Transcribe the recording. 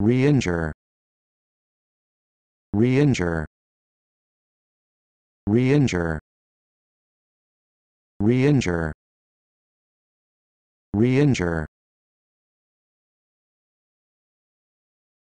re-injure re-injure re-injure re-injure re-injure